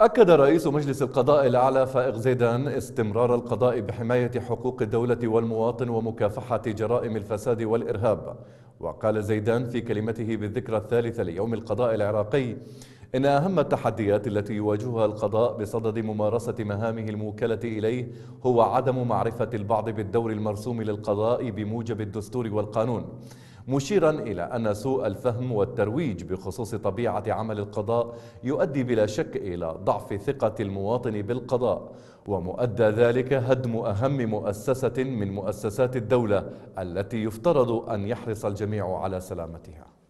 أكد رئيس مجلس القضاء الأعلى فائق زيدان استمرار القضاء بحماية حقوق الدولة والمواطن ومكافحة جرائم الفساد والإرهاب وقال زيدان في كلمته بالذكرى الثالثة ليوم القضاء العراقي إن أهم التحديات التي يواجهها القضاء بصدد ممارسة مهامه الموكلة إليه هو عدم معرفة البعض بالدور المرسوم للقضاء بموجب الدستور والقانون مشيرا إلى أن سوء الفهم والترويج بخصوص طبيعة عمل القضاء يؤدي بلا شك إلى ضعف ثقة المواطن بالقضاء ومؤدى ذلك هدم أهم مؤسسة من مؤسسات الدولة التي يفترض أن يحرص الجميع على سلامتها